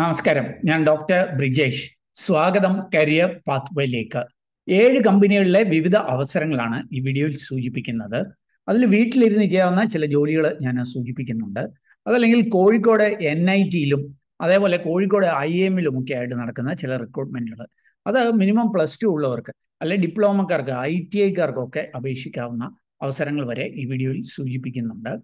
നമസ്കാരം ഞാൻ ഡോക്ടർ ബ്രിജേഷ് സ്വാഗതം കരിയർ പാത്വേയിലേക്ക് ഏഴ് കമ്പനികളിലെ വിവിധ അവസരങ്ങളാണ് ഈ വീഡിയോയിൽ സൂചിപ്പിക്കുന്നത് അതിൽ വീട്ടിലിരുന്ന് ചെയ്യാവുന്ന ചില ജോലികൾ ഞാൻ സൂചിപ്പിക്കുന്നുണ്ട് അതല്ലെങ്കിൽ കോഴിക്കോട് എൻ ഐ ടിയിലും അതേപോലെ കോഴിക്കോട് ഐ എമ്മിലും ഒക്കെ ആയിട്ട് നടക്കുന്ന ചില റിക്രൂട്ട്മെന്റുകൾ അത് മിനിമം പ്ലസ് ടു ഉള്ളവർക്ക് അല്ലെ ഡിപ്ലോമക്കാർക്ക് ഐ ടി ഐക്കാർക്കൊക്കെ അപേക്ഷിക്കാവുന്ന അവസരങ്ങൾ വരെ ഈ വീഡിയോയിൽ സൂചിപ്പിക്കുന്നുണ്ട്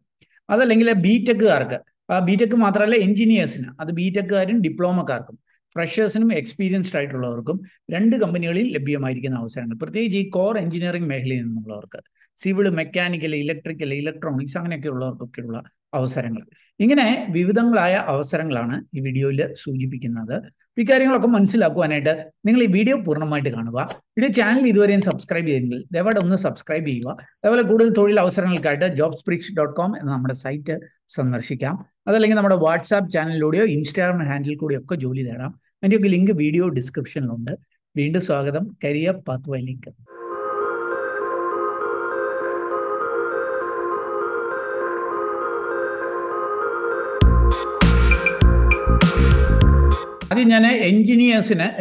അതല്ലെങ്കിൽ ബി ടെക്കുകാർക്ക് ബി ടെക് മാത്രമല്ല എഞ്ചിനീയേഴ്സിന് അത് ബി ടെക്കുകാരും ഡിപ്ലോമക്കാർക്കും ഫ്രഷേഴ്സിനും എക്സ്പീരിയൻസ്ഡ് ആയിട്ടുള്ളവർക്കും രണ്ട് കമ്പനികളിൽ ലഭ്യമായിരിക്കുന്ന അവസരങ്ങൾ പ്രത്യേകിച്ച് ഈ കോർ എഞ്ചിനീയറിംഗ് മേഖലയിൽ നിന്നുള്ളവർക്ക് സിവിൾ മെക്കാനിക്കൽ ഇലക്ട്രിക്കൽ ഇലക്ട്രോണിക്സ് അങ്ങനെയൊക്കെ ഉള്ളവർക്കൊക്കെയുള്ള അവസരങ്ങൾ ഇങ്ങനെ വിവിധങ്ങളായ അവസരങ്ങളാണ് ഈ വീഡിയോയിൽ സൂചിപ്പിക്കുന്നത് ഇക്കാര്യങ്ങളൊക്കെ മനസ്സിലാക്കുവാനായിട്ട് നിങ്ങൾ ഈ വീഡിയോ പൂർണ്ണമായിട്ട് കാണുക ഇത് ചാനൽ ഇതുവരെയും സബ്സ്ക്രൈബ് ചെയ്തെങ്കിൽ ദയവായിട്ട് ഒന്ന് സബ്സ്ക്രൈബ് ചെയ്യുക അതുപോലെ കൂടുതൽ തൊഴിൽ അവസരങ്ങൾക്കായിട്ട് ജോബ് ഡോട്ട് കോം എന്ന നമ്മുടെ സൈറ്റ് സന്ദർശിക്കാം അതല്ലെങ്കിൽ നമ്മുടെ വാട്സാപ്പ് ചാനലിലൂടെയോ ഇൻസ്റ്റാഗ്രാം ഹാൻഡിൽ കൂടെയോ ഒക്കെ ജോലി നേടാം അതിൻ്റെയൊക്കെ ലിങ്ക് വീഡിയോ ഡിസ്ക്രിപ്ഷനിലുണ്ട് വീണ്ടും സ്വാഗതം കരിയർ പാത്ത് ലിങ്ക്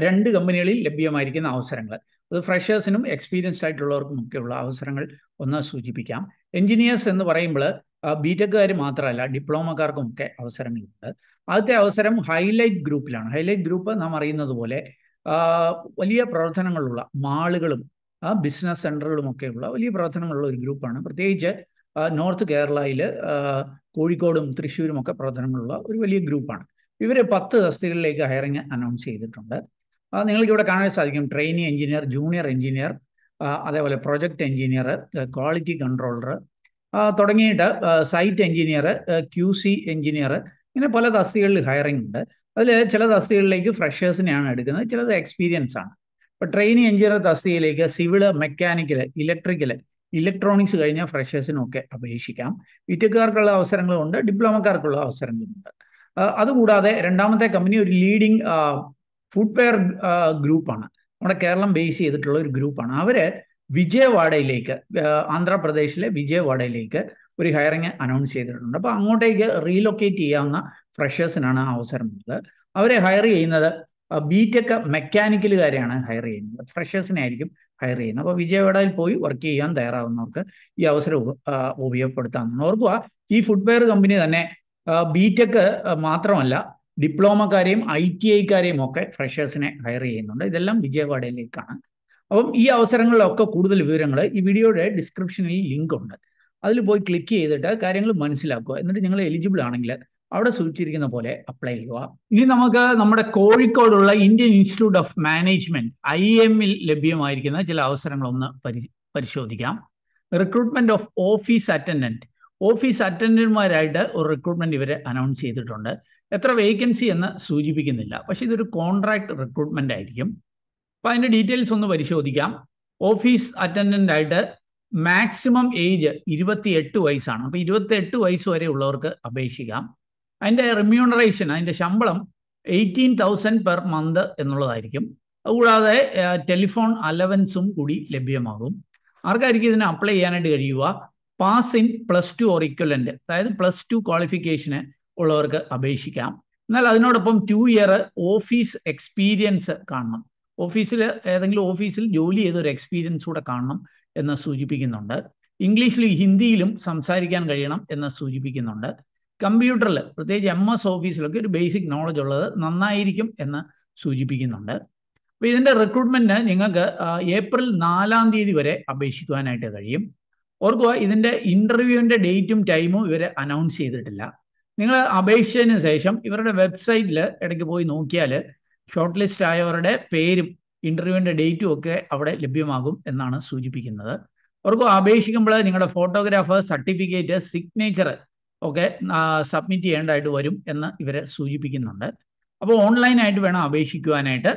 രണ്ട് കമ്പനികളിൽ ലഭ്യമായിരിക്കുന്ന അവസരങ്ങൾ ഫ്രഷേഴ്സിനും എക്സ്പീരിയൻസ്ഡ് ആയിട്ടുള്ളവർക്കും അവസരങ്ങൾ സൂചിപ്പിക്കാം എന്ന് പറയുമ്പോൾ ബിടെക്കുകാർ മാത്രമല്ല ഡിപ്ലോമക്കാർക്കും ഒക്കെ അവസരങ്ങളുണ്ട് ആദ്യത്തെ അവസരം ഹൈലൈറ്റ് ഗ്രൂപ്പിലാണ് ഹൈലൈറ്റ് ഗ്രൂപ്പ് നാം അറിയുന്നത് പോലെ വലിയ പ്രവർത്തനങ്ങളുള്ള മാളുകളും ബിസിനസ് സെൻറ്ററുകളും ഒക്കെയുള്ള വലിയ പ്രവർത്തനങ്ങളുള്ള ഒരു ഗ്രൂപ്പാണ് പ്രത്യേകിച്ച് നോർത്ത് കേരളയിൽ കോഴിക്കോടും തൃശ്ശൂരും ഒക്കെ പ്രവർത്തനങ്ങളുള്ള ഒരു വലിയ ഗ്രൂപ്പാണ് ഇവർ പത്ത് തസ്തികളിലേക്ക് ഹയറിങ് അനൗൺസ് ചെയ്തിട്ടുണ്ട് നിങ്ങൾക്ക് ഇവിടെ കാണാൻ സാധിക്കും ട്രെയിനി എഞ്ചിനീയർ ജൂനിയർ എഞ്ചിനീയർ അതേപോലെ പ്രൊജക്ട് എഞ്ചിനീയർ ക്വാളിറ്റി കൺട്രോളർ തുടങ്ങിയിട്ട് site engineer Q C engineer ഇങ്ങനെ പല തസ്തികളിൽ ഹയറിംഗ് ഉണ്ട് അതിൽ ചില തസ്തികളിലേക്ക് ഫ്രഷേഴ്സിനെയാണ് എടുക്കുന്നത് ചിലത് എക്സ്പീരിയൻസ് ആണ് ഇപ്പോൾ ട്രെയിനിങ് എഞ്ചിനീയർ തസ്തികയിലേക്ക് സിവിൽ മെക്കാനിക്കൽ ഇലക്ട്രിക്കൽ ഇലക്ട്രോണിക്സ് കഴിഞ്ഞ ഫ്രഷേഴ്സിനൊക്കെ അപേക്ഷിക്കാം വിറ്റക്കാർക്കുള്ള അവസരങ്ങളുമുണ്ട് ഡിപ്ലോമക്കാർക്കുള്ള അവസരങ്ങളുമുണ്ട് അതുകൂടാതെ രണ്ടാമത്തെ കമ്പനി ഒരു ലീഡിംഗ് ഫുഡ്വെയർ ഗ്രൂപ്പാണ് നമ്മുടെ കേരളം ബേസ് ചെയ്തിട്ടുള്ള ഒരു ഗ്രൂപ്പാണ് അവർ വിജയവാഡയിലേക്ക് ആന്ധ്രാപ്രദേശിലെ വിജയവാഡയിലേക്ക് ഒരു ഹയറിംഗ് അനൗൺസ് ചെയ്തിട്ടുണ്ട് അപ്പോൾ അങ്ങോട്ടേക്ക് റീലൊക്കേറ്റ് ചെയ്യാവുന്ന ഫ്രഷേഴ്സിനാണ് അവസരമുള്ളത് അവരെ ഹയർ ചെയ്യുന്നത് ബി ടെക് മെക്കാനിക്കലുകാരെയാണ് ഹയർ ചെയ്യുന്നത് ഫ്രഷേഴ്സിനെ ആയിരിക്കും ഹയർ ചെയ്യുന്നത് അപ്പോൾ വിജയവാഡയിൽ പോയി വർക്ക് ചെയ്യാൻ തയ്യാറാവുന്നവർക്ക് ഈ അവസരം ഉപയോഗപ്പെടുത്താമെന്ന് ഓർക്കുക ഈ ഫുഡ്വെയർ കമ്പനി തന്നെ ബി ടെക് മാത്രമല്ല ഡിപ്ലോമക്കാരെയും ഐ ടി ഐക്കാരെയും ഒക്കെ ഫ്രഷേഴ്സിനെ ഹയർ ചെയ്യുന്നുണ്ട് ഇതെല്ലാം വിജയവാഡയിലേക്കാണ് അപ്പം ഈ അവസരങ്ങളിലൊക്കെ കൂടുതൽ വിവരങ്ങൾ ഈ വീഡിയോയുടെ ഡിസ്ക്രിപ്ഷനിൽ ലിങ്ക് ഉണ്ട് അതിൽ പോയി ക്ലിക്ക് ചെയ്തിട്ട് കാര്യങ്ങൾ മനസ്സിലാക്കുക എന്നിട്ട് നിങ്ങൾ എലിജിബിൾ ആണെങ്കിൽ അവിടെ സൂചിച്ചിരിക്കുന്ന പോലെ അപ്ലൈ ചെയ്യുക ഇനി നമുക്ക് നമ്മുടെ കോഴിക്കോടുള്ള Indian institute of management I എമ്മിൽ ലഭ്യമായിരിക്കുന്ന ചില അവസരങ്ങളൊന്ന് പരി പരിശോധിക്കാം recruitment of office attendant office അറ്റൻഡന്റുമാരായിട്ട് ഒരു റിക്രൂട്ട്മെന്റ് ഇവരെ അനൗൺസ് ചെയ്തിട്ടുണ്ട് എത്ര വേക്കൻസി എന്ന് സൂചിപ്പിക്കുന്നില്ല പക്ഷെ ഇതൊരു കോൺട്രാക്ട് റിക്രൂട്ട്മെന്റ് ആയിരിക്കും അപ്പൊ അതിന്റെ ഡീറ്റെയിൽസ് ഒന്ന് പരിശോധിക്കാം ഓഫീസ് അറ്റൻഡൻ്റ് ആയിട്ട് മാക്സിമം ഏജ് ഇരുപത്തിയെട്ട് വയസ്സാണ് അപ്പോൾ ഇരുപത്തിയെട്ട് വയസ്സ് വരെ ഉള്ളവർക്ക് അപേക്ഷിക്കാം അതിന്റെ റിമ്യൂണറേഷൻ അതിന്റെ ശമ്പളം എയ്റ്റീൻ തൗസൻഡ് പെർ മന്ത് എന്നുള്ളതായിരിക്കും കൂടാതെ ടെലിഫോൺ അലവൻസും കൂടി ലഭ്യമാകും ആർക്കായിരിക്കും ഇതിനെ അപ്ലൈ ചെയ്യാനായിട്ട് കഴിയുക pass in plus two or equivalent അതായത് പ്ലസ് ടു ക്വാളിഫിക്കേഷന് ഉള്ളവർക്ക് അപേക്ഷിക്കാം എന്നാൽ അതിനോടൊപ്പം ടു ഇയർ ഓഫീസ് എക്സ്പീരിയൻസ് കാണണം ഓഫീസിൽ ഏതെങ്കിലും ഓഫീസിൽ ജോലി ചെയ്ത ഒരു എക്സ്പീരിയൻസ് കൂടെ കാണണം എന്ന് സൂചിപ്പിക്കുന്നുണ്ട് ഇംഗ്ലീഷിലും ഹിന്ദിയിലും സംസാരിക്കാൻ കഴിയണം എന്ന് സൂചിപ്പിക്കുന്നുണ്ട് കമ്പ്യൂട്ടറിൽ പ്രത്യേകിച്ച് എം എസ് ഓഫീസിലൊക്കെ ഒരു ബേസിക് നോളജ് ഉള്ളത് നന്നായിരിക്കും എന്ന് സൂചിപ്പിക്കുന്നുണ്ട് അപ്പം ഇതിൻ്റെ റിക്രൂട്ട്മെൻറ്റ് നിങ്ങൾക്ക് ഏപ്രിൽ നാലാം തീയതി വരെ അപേക്ഷിക്കുവാനായിട്ട് കഴിയും ഓർക്കുക ഇതിൻ്റെ ഇൻ്റർവ്യൂവിൻ്റെ ഡേറ്റും ടൈമും ഇവർ അനൗൺസ് ചെയ്തിട്ടില്ല നിങ്ങൾ അപേക്ഷിച്ചതിന് ശേഷം ഇവരുടെ വെബ്സൈറ്റിൽ ഇടയ്ക്ക് പോയി നോക്കിയാൽ ഷോർട്ട് ലിസ്റ്റ് ആയവരുടെ പേരും ഇന്റർവ്യൂവിന്റെ ഡേറ്റും ഒക്കെ അവിടെ ലഭ്യമാകും എന്നാണ് സൂചിപ്പിക്കുന്നത് അവർക്ക് അപേക്ഷിക്കുമ്പോൾ നിങ്ങളുടെ ഫോട്ടോഗ്രാഫർ സർട്ടിഫിക്കറ്റ് സിഗ്നേച്ചർ ഒക്കെ സബ്മിറ്റ് ചെയ്യേണ്ടതായിട്ട് വരും എന്ന് ഇവരെ സൂചിപ്പിക്കുന്നുണ്ട് അപ്പോൾ ഓൺലൈനായിട്ട് വേണം അപേക്ഷിക്കുവാനായിട്ട്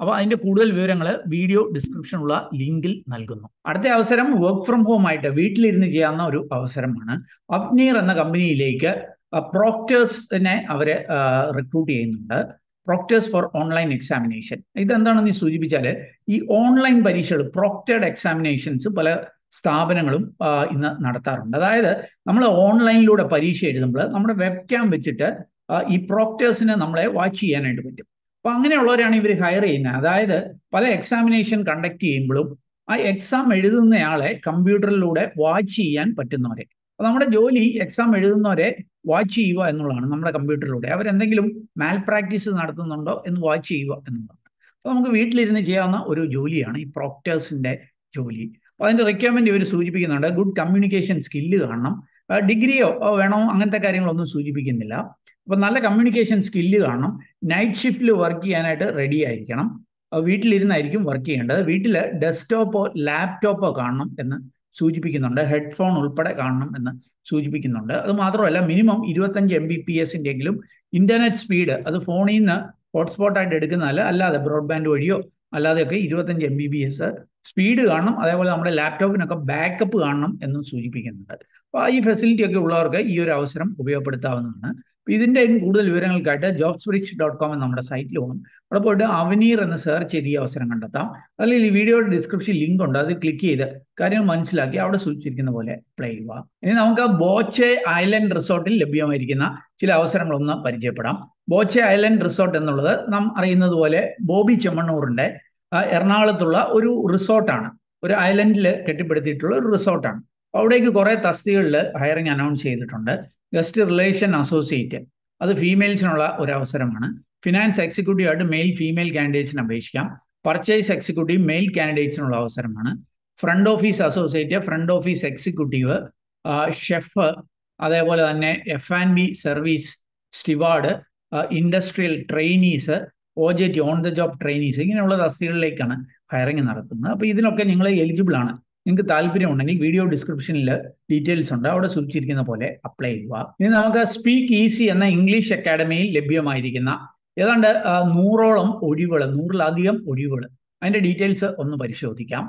അപ്പോൾ അതിൻ്റെ കൂടുതൽ വിവരങ്ങൾ വീഡിയോ ഡിസ്ക്രിപ്ഷനുള്ള ലിങ്കിൽ നൽകുന്നു അടുത്ത അവസരം വർക്ക് ഫ്രം ഹോം ആയിട്ട് വീട്ടിലിരുന്ന് ചെയ്യാവുന്ന ഒരു അവസരമാണ് അപ്നീർ എന്ന കമ്പനിയിലേക്ക് പ്രോക്ടേഴ്സിനെ അവരെ റിക്രൂട്ട് ചെയ്യുന്നുണ്ട് പ്രോക്ടേഴ്സ് ഫോർ ഓൺലൈൻ എക്സാമിനേഷൻ ഇതെന്താണെന്ന് സൂചിപ്പിച്ചാൽ ഈ ഓൺലൈൻ പരീക്ഷകൾ പ്രോക്ടേഡ് എക്സാമിനേഷൻസ് പല സ്ഥാപനങ്ങളും ഇന്ന് നടത്താറുണ്ട് അതായത് നമ്മൾ ഓൺലൈനിലൂടെ പരീക്ഷ എഴുതുമ്പോൾ നമ്മുടെ വെബ് ക്യാം വെച്ചിട്ട് ഈ പ്രോക്ടേഴ്സിനെ നമ്മളെ വാച്ച് ചെയ്യാനായിട്ട് പറ്റും അപ്പം അങ്ങനെയുള്ളവരാണ് ഇവർ ഹയർ ചെയ്യുന്നത് അതായത് പല എക്സാമിനേഷൻ കണ്ടക്ട് ചെയ്യുമ്പോഴും ആ എക്സാം എഴുതുന്നയാളെ കമ്പ്യൂട്ടറിലൂടെ വാച്ച് ചെയ്യാൻ പറ്റുന്നവരെ അപ്പൊ നമ്മുടെ ജോലി എക്സാം എഴുതുന്നവരെ വാച്ച് ചെയ്യുക എന്നുള്ളതാണ് നമ്മുടെ കമ്പ്യൂട്ടറിലൂടെ അവരെന്തെങ്കിലും മാൽ പ്രാക്ടീസ് നടത്തുന്നുണ്ടോ എന്ന് വാച്ച് ചെയ്യുക എന്നുള്ളതാണ് അപ്പോൾ നമുക്ക് വീട്ടിലിരുന്ന് ചെയ്യാവുന്ന ഒരു ജോലിയാണ് ഈ പ്രോക്ടേഴ്സിൻ്റെ ജോലി അപ്പോൾ അതിൻ്റെ റിക്വയർമെൻ്റ് ഇവർ സൂചിപ്പിക്കുന്നുണ്ട് ഗുഡ് കമ്മ്യൂണിക്കേഷൻ സ്കില്ല് കാണണം ഡിഗ്രിയോ വേണോ അങ്ങനത്തെ കാര്യങ്ങളൊന്നും സൂചിപ്പിക്കുന്നില്ല അപ്പോൾ നല്ല കമ്മ്യൂണിക്കേഷൻ സ്കില്ല് കാണണം നൈറ്റ് ഷിഫ്റ്റിൽ വർക്ക് ചെയ്യാനായിട്ട് റെഡി ആയിരിക്കണം വീട്ടിലിരുന്നായിരിക്കും വർക്ക് ചെയ്യേണ്ടത് വീട്ടിൽ ഡെസ്ക്ടോപ്പോ ലാപ്ടോപ്പോ കാണണം എന്ന് സൂചിപ്പിക്കുന്നുണ്ട് ഹെഡ്ഫോൺ ഉൾപ്പെടെ കാണണം എന്ന് സൂചിപ്പിക്കുന്നുണ്ട് അത് മാത്രമല്ല മിനിമം ഇരുപത്തഞ്ച് എം ബി പി എങ്കിലും ഇന്റർനെറ്റ് സ്പീഡ് അത് ഫോണിൽ നിന്ന് ഹോട്ട്സ്പോട്ടായിട്ട് എടുക്കുന്നതല്ല അല്ലാതെ ബ്രോഡ്ബാൻഡ് വഴിയോ അല്ലാതെയൊക്കെ ഇരുപത്തഞ്ച് M B B S speed കാണണം അതേപോലെ നമ്മുടെ ലാപ്ടോപ്പിനൊക്കെ ബാക്കപ്പ് കാണണം എന്നും സൂചിപ്പിക്കുന്നുണ്ട് അപ്പോൾ ഈ ഫെസിലിറ്റി ഒക്കെ ഉള്ളവർക്ക് ഈ ഒരു അവസരം ഉപയോഗപ്പെടുത്താവുന്നതാണ് ഇതിൻ്റെയും കൂടുതൽ വിവരങ്ങൾക്കായിട്ട് ജോബ്സ് റിച്ച് ഡോട്ട് കോം എന്ന നമ്മുടെ സൈറ്റിൽ പോകണം അവിടെ പോയിട്ട് അവനീർ എന്ന് സെർച്ച് ചെയ്ത് ഈ അവസരം കണ്ടെത്താം അല്ലെങ്കിൽ ഈ വീഡിയോയുടെ ഡിസ്ക്രിപ്ഷൻ ലിങ്ക് ഉണ്ട് അത് ക്ലിക്ക് ചെയ്ത് കാര്യങ്ങൾ മനസ്സിലാക്കി അവിടെ സൂചിച്ചിരിക്കുന്ന പോലെ പ്ലേ ചെയ്യുക ഇനി നമുക്ക് ബോച്ചെ ഐലൻഡ് റിസോർട്ടിൽ ലഭ്യമായിരിക്കുന്ന ചില അവസരങ്ങളൊന്ന് പരിചയപ്പെടാം ബോച്ചെ ഐലൻഡ് റിസോർട്ട് എന്നുള്ളത് നാം അറിയുന്നത് പോലെ ബോബി ചെമ്മണ്ണൂറിന്റെ എറണാകുളത്തുള്ള ഒരു റിസോർട്ടാണ് ഒരു ഐലൻഡിൽ കെട്ടിപ്പടുത്തിയിട്ടുള്ള ഒരു റിസോർട്ടാണ് അവിടേക്ക് കുറേ തസ്തികളിൽ ഹയറിംഗ് അനൗൺസ് ചെയ്തിട്ടുണ്ട് ഗസ്റ്റ് റിലേഷൻ അസോസിയേറ്റ് അത് ഫീമെയിൽസിനുള്ള ഒരു അവസരമാണ് ഫിനാൻസ് എക്സിക്യൂട്ടീവ് ആയിട്ട് മെയിൽ ഫീമെയിൽ കാൻഡിഡേറ്റ്സിന് അപേക്ഷിക്കാം പർച്ചേസ് എക്സിക്യൂട്ടീവ് മെയിൽ കാൻഡിഡേറ്റ്സിനുള്ള അവസരമാണ് front office associate front office executive chef അതേപോലെ തന്നെ F and B service steward industrial trainees O J T on the job trainees ഇങ്ങനെയുള്ള തസ്തികളിലേക്കാണ് ഹയറിംഗ് നടത്തുന്നത് അപ്പോൾ ഇതിനൊക്കെ നിങ്ങൾ എലിജിബിൾ ആണ് നിങ്ങൾക്ക് ഉണ്ടെങ്കിൽ വീഡിയോ ഡിസ്ക്രിപ്ഷനിൽ ഡീറ്റെയിൽസ് ഉണ്ട് അവിടെ സൂചിച്ചിരിക്കുന്ന പോലെ അപ്ലൈ ചെയ്യുക ഇനി നമുക്ക് സ്പീക്ക് ഈസി എന്ന ഇംഗ്ലീഷ് അക്കാഡമിയിൽ ലഭ്യമായിരിക്കുന്ന ഏതാണ്ട് നൂറോളം ഒഴിവുകൾ നൂറിലധികം ഒഴിവുകൾ അതിന്റെ ഡീറ്റെയിൽസ് ഒന്ന് പരിശോധിക്കാം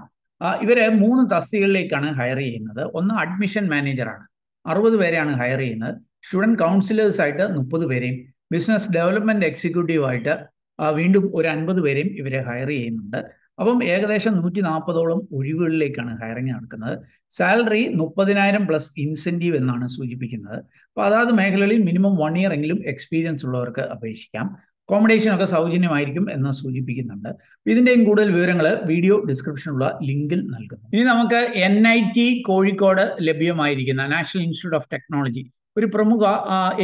ഇവരെ മൂന്ന് തസ്തികളിലേക്കാണ് ഹയർ ചെയ്യുന്നത് ഒന്ന് അഡ്മിഷൻ മാനേജറാണ് അറുപത് പേരെയാണ് ഹയർ ചെയ്യുന്നത് സ്റ്റുഡൻറ് കൗൺസിലേഴ്സ് ആയിട്ട് മുപ്പത് പേരെയും ബിസിനസ് എക്സിക്യൂട്ടീവ് എക്സിക്യൂട്ടീവായിട്ട് വീണ്ടും ഒരു അൻപത് പേരെയും ഇവരെ ഹയർ ചെയ്യുന്നുണ്ട് അപ്പം ഏകദേശം നൂറ്റി നാൽപ്പതോളം ഒഴിവുകളിലേക്കാണ് ഹയറിംഗ് നടക്കുന്നത് സാലറി മുപ്പതിനായിരം പ്ലസ് ഇൻസെൻറ്റീവ് എന്നാണ് സൂചിപ്പിക്കുന്നത് അപ്പോൾ അതാത് മേഖലകളിൽ മിനിമം വൺ ഇയർ എങ്കിലും എക്സ്പീരിയൻസ് ഉള്ളവർക്ക് അപേക്ഷിക്കാം അക്കോമഡേഷൻ ഒക്കെ സൗജന്യമായിരിക്കും എന്ന് സൂചിപ്പിക്കുന്നുണ്ട് ഇതിൻ്റെയും കൂടുതൽ വിവരങ്ങൾ വീഡിയോ ഡിസ്ക്രിപ്ഷനുള്ള ലിങ്കിൽ നൽകുന്നു ഇനി നമുക്ക് എൻ ഐ ടി കോഴിക്കോട് ലഭ്യമായിരിക്കുന്ന നാഷണൽ ഇൻസ്റ്റിറ്റ്യൂട്ട് ഓഫ് ടെക്നോളജി ഒരു പ്രമുഖ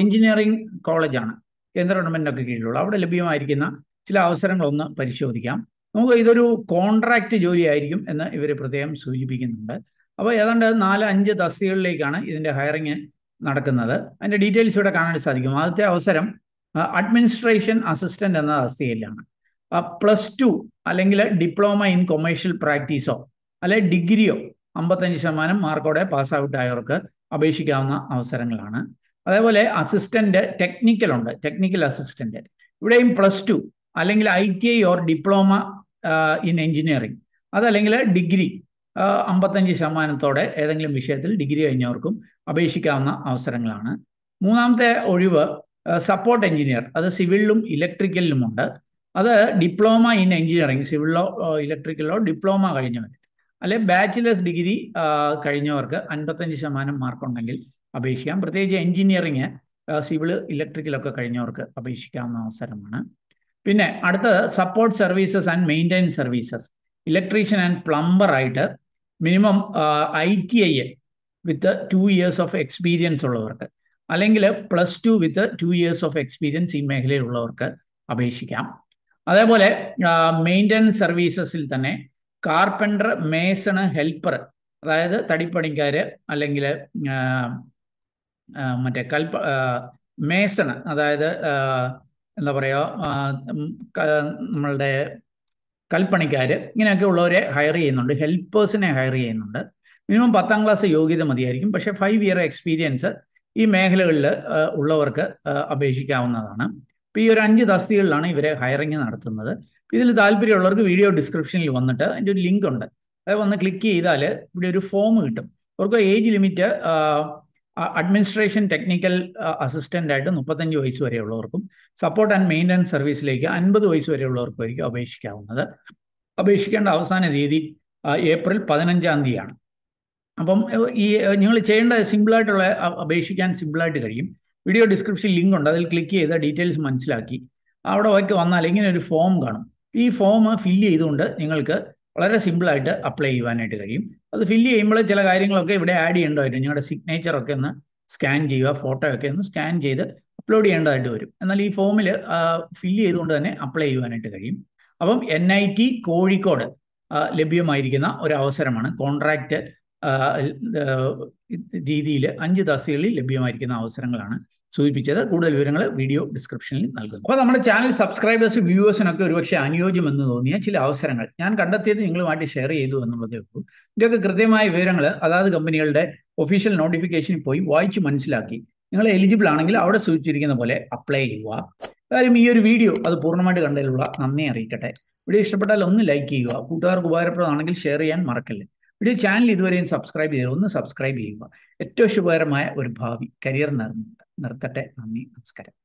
എഞ്ചിനീയറിംഗ് കോളേജാണ് കേന്ദ്ര ഗവൺമെന്റിനൊക്കെ കീഴിലുള്ള അവിടെ ലഭ്യമായിരിക്കുന്ന ചില അവസരങ്ങളൊന്ന് പരിശോധിക്കാം നമുക്ക് ഇതൊരു കോൺട്രാക്ട് ജോലിയായിരിക്കും എന്ന് ഇവർ പ്രത്യേകം സൂചിപ്പിക്കുന്നുണ്ട് അപ്പോൾ ഏതാണ്ട് നാല് അഞ്ച് തസ്തികളിലേക്കാണ് ഇതിൻ്റെ ഹയറിങ് നടക്കുന്നത് അതിൻ്റെ ഡീറ്റെയിൽസ് ഇവിടെ കാണാൻ സാധിക്കും ആദ്യത്തെ അവസരം അഡ്മിനിസ്ട്രേഷൻ അസിസ്റ്റൻ്റ് എന്ന തസ്തികയിലാണ് പ്ലസ് ടു അല്ലെങ്കിൽ ഡിപ്ലോമ ഇൻ കൊമേഴ്ഷ്യൽ പ്രാക്ടീസോ അല്ലെ ഡിഗ്രിയോ അമ്പത്തഞ്ച് ശതമാനം മാർക്കോടെ പാസ് ഔട്ട് ആയവർക്ക് അപേക്ഷിക്കാവുന്ന അവസരങ്ങളാണ് അതേപോലെ അസിസ്റ്റന്റ് ടെക്നിക്കൽ ഉണ്ട് ടെക്നിക്കൽ അസിസ്റ്റന്റ് ഇവിടെയും പ്ലസ് ടു അല്ലെങ്കിൽ I T I or diploma in engineering അതല്ലെങ്കിൽ ഡിഗ്രി അമ്പത്തഞ്ച് ശതമാനത്തോടെ ഏതെങ്കിലും വിഷയത്തിൽ ഡിഗ്രി കഴിഞ്ഞവർക്കും അപേക്ഷിക്കാവുന്ന അവസരങ്ങളാണ് മൂന്നാമത്തെ ഒഴിവ് സപ്പോർട്ട് എഞ്ചിനീയർ അത് ഇലക്ട്രിക്കലിലും ഉണ്ട് അത് ഡിപ്ലോമ ഇൻ എഞ്ചിനീയറിങ് സിവിലോ ഇലക്ട്രിക്കലിലോ ഡിപ്ലോമ കഴിഞ്ഞവർ അല്ലെ ബാച്ചിലേഴ്സ് ഡിഗ്രി കഴിഞ്ഞവർക്ക് അൻപത്തഞ്ച് ശതമാനം മാർക്കുണ്ടെങ്കിൽ അപേക്ഷിക്കാം പ്രത്യേകിച്ച് എഞ്ചിനീയറിങ് സിവിൽ ഇലക്ട്രിക്കലൊക്കെ കഴിഞ്ഞവർക്ക് അപേക്ഷിക്കാവുന്ന അവസരമാണ് പിന്നെ അടുത്തത് support services and maintenance services electrician and plumber ആയിട്ട് minimum I T I with two years of experience ഉള്ളവർക്ക് അല്ലെങ്കിൽ plus two with two years of experience ഈ മേഖലയിലുള്ളവർക്ക് അപേക്ഷിക്കാം അതേപോലെ മെയിൻ്റനൻസ് സർവീസസിൽ തന്നെ കാർപ്പൻ്റർ മേസണ് ഹെൽപ്പർ അതായത് തടിപ്പണിക്കാർ അല്ലെങ്കിൽ മറ്റേ കൽപ്പ മേസണ് അതായത് എന്താ പറയുക നമ്മളുടെ കൽപ്പണിക്കാർ ഇങ്ങനെയൊക്കെ ഉള്ളവരെ ഹയർ ചെയ്യുന്നുണ്ട് ഹെൽപ്പേഴ്സിനെ ഹയർ ചെയ്യുന്നുണ്ട് മിനിമം പത്താം ക്ലാസ് യോഗ്യത മതിയായിരിക്കും പക്ഷേ ഫൈവ് ഇയർ എക്സ്പീരിയൻസ് ഈ മേഖലകളിൽ ഉള്ളവർക്ക് അപേക്ഷിക്കാവുന്നതാണ് ഇപ്പോൾ ഈ ഒരു അഞ്ച് തസ്തികളിലാണ് ഇവരെ ഹയറിങ് നടത്തുന്നത് ഇതിൽ താല്പര്യമുള്ളവർക്ക് വീഡിയോ ഡിസ്ക്രിപ്ഷനിൽ വന്നിട്ട് അതിൻ്റെ ഒരു ലിങ്ക് ഉണ്ട് അത് വന്ന് ക്ലിക്ക് ചെയ്താൽ ഇവിടെ ഒരു ഫോം കിട്ടും അവർക്ക് age limit administration technical assistant ആയിട്ട് മുപ്പത്തഞ്ച് വയസ്സ് വരെയുള്ളവർക്കും സപ്പോർട്ട് ആൻഡ് മെയിൻ്റനൻസ് സർവീസിലേക്ക് അൻപത് വയസ്സ് വരെയുള്ളവർക്കുമായിരിക്കും അപേക്ഷിക്കാവുന്നത് അപേക്ഷിക്കേണ്ട അവസാന തീയതി ഏപ്രിൽ പതിനഞ്ചാം തീയതിയാണ് അപ്പം ഈ നിങ്ങൾ ചെയ്യേണ്ട സിമ്പിളായിട്ടുള്ള അപേക്ഷിക്കാൻ സിമ്പിളായിട്ട് കഴിയും വീഡിയോ ഡിസ്ക്രിപ്ഷൻ ലിങ്ക് ഉണ്ട് അതിൽ ക്ലിക്ക് ചെയ്ത് ഡീറ്റെയിൽസ് മനസ്സിലാക്കി അവിടെ ഒക്കെ വന്നാൽ ഇങ്ങനെ ഒരു ഫോം കാണും ഈ ഫോം ഫില്ല് ചെയ്തുകൊണ്ട് നിങ്ങൾക്ക് വളരെ സിമ്പിളായിട്ട് അപ്ലൈ ചെയ്യുവാനായിട്ട് കഴിയും അത് ഫില്ല് ചെയ്യുമ്പോൾ ചില കാര്യങ്ങളൊക്കെ ഇവിടെ ആഡ് ചെയ്യേണ്ടതായിട്ട് നിങ്ങളുടെ സിഗ്നേച്ചർ ഒക്കെ ഒന്ന് സ്കാൻ ചെയ്യുക ഫോട്ടോ ഒക്കെ ഒന്ന് സ്കാൻ ചെയ്ത് അപ്ലോഡ് ചെയ്യേണ്ടതായിട്ട് വരും എന്നാൽ ഈ ഫോമിൽ ഫില്ല് ചെയ്തുകൊണ്ട് തന്നെ അപ്ലൈ ചെയ്യുവാനായിട്ട് കഴിയും അപ്പം എൻ ഐ ടി കോഴിക്കോട് ലഭ്യമായിരിക്കുന്ന ഒരു അവസരമാണ് കോൺട്രാക്റ്റ് രീതിയിൽ അഞ്ച് തസ്തികളിൽ ലഭ്യമായിരിക്കുന്ന അവസരങ്ങളാണ് സൂചിപ്പിച്ചത് കൂടുതൽ വിവരങ്ങൾ വീഡിയോ ഡിസ്ക്രിപ്ഷനിൽ നൽകുന്നു അപ്പോൾ നമ്മുടെ ചാനൽ സബ്സ്ക്രൈബേഴ്സ് വ്യൂവേഴ്സിനൊക്കെ ഒരുപക്ഷെ അനുയോജ്യമെന്ന് തോന്നിയ ചില അവസരങ്ങൾ ഞാൻ കണ്ടെത്തിയത് നിങ്ങളുമായിട്ട് ഷെയർ ചെയ്തു എന്നുള്ളതേ ഉള്ളൂ ഇതിൻ്റെയൊക്കെ കൃത്യമായ വിവരങ്ങൾ അതാത് കമ്പനികളുടെ ഒഫീഷ്യൽ നോട്ടിഫിക്കേഷനിൽ പോയി വായിച്ച് മനസ്സിലാക്കി നിങ്ങൾ എലിജിബിൾ ആണെങ്കിൽ അവിടെ സൂചിച്ചിരിക്കുന്ന പോലെ അപ്ലൈ ചെയ്യുക കാര്യം ഈ ഒരു വീഡിയോ അത് പൂർണ്ണമായിട്ട് കണ്ടതിലുള്ള നന്ദി അറിയിക്കട്ടെ വീഡിയോ ഇഷ്ടപ്പെട്ടാൽ ഒന്ന് ലൈക്ക് ചെയ്യുക കൂട്ടുകാർക്ക് ഉപകാരപ്രദമാണെങ്കിൽ ഷെയർ ചെയ്യാൻ മറക്കല്ലേ വീഡിയോ ചാനൽ ഇതുവരെയും സബ്സ്ക്രൈബ് ചെയ്ത് ഒന്ന് സബ്സ്ക്രൈബ് ചെയ്യുക ഏറ്റവും ശുഭകരമായ ഒരു ഭാവി കരിയർ നേർന്നു നിർത്തട്ടെ നന്ദി നമസ്കാരം